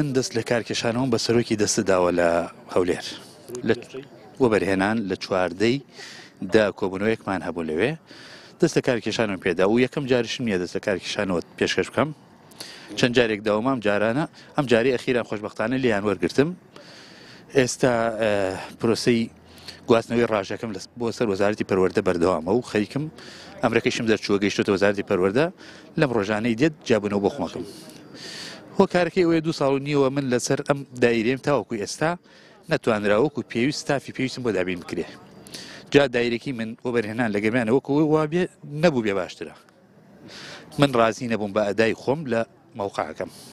من دەست لە کارکێشانەوەم بە سەرۆکی دەستداوە لە هەولێر وە بەرهێنان لە چواردەی دا کۆبنەوەیەکمان هەبوو لەوێ دەستە کارکێشانم پێدا و یەکەم جاریش نییە دەستە کارکێشانەوە پێشکەش بکەم چەند جارێک داوامام جارانە ئەم جاری ئەخیران خۆشببختانە لیان وەرگرتم ئێستا پرۆسی گواستنەوەی ڕژەکەم لە بۆ سەر وەزارتی پەروەەردە بەردەوامە و خەیکم ئەمریکیشم دەرچووە گەیشتوتە وەزارتی پەروەەردە لەم ڕۆژانەی دێت جابنەوە بۆ خۆکم. هۆکارەکەی ئەوەیە دو ساڵ و نیوە من لەسەر ئەم دایرێم تاوەکو ئێستا نەتوانراوەکو پێویست تافی پێویستم بۆ دابین بکرێ جا دایرێکی من بۆ بەرهێنان لەگەمیان ئەوەکو وابێ نەبوو بێ باشترە من ڕازی نەبووم بە ئەدای خۆم لە مەوقعەکەم